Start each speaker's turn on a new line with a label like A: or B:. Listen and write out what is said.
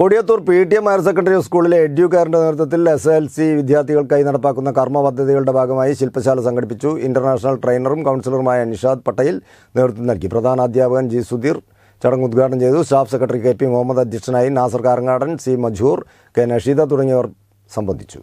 A: Kodiyathur P T M higher secondary സ്കൂളിലെ എഡ്യൂക്കാറിന്റെ നേതൃത്വത്തിൽ എസ് എൽ സി വിദ്യാർത്ഥികൾക്കായി നടപ്പാക്കുന്ന കർമ്മ പദ്ധതികളുടെ ഭാഗമായി ശില്പശാല സംഘടിപ്പിച്ചു ഇന്റർനാഷണൽ ട്രെയിനറും കൗൺസിലറുമായ നിഷാദ് പട്ടേൽ നേതൃത്വം നൽകി പ്രധാന അധ്യാപകൻ ജി സുധീർ ചടങ്ങ് ഉദ്ഘാടനം ചെയ്തു staff secretary K P Muhammad അധ്യക്ഷനായി നാസർ കാരങ്ങാടൻ സി മജൂർ കെ നഷീദ തുടങ്ങിയവർ സംബന്ധിച്ചു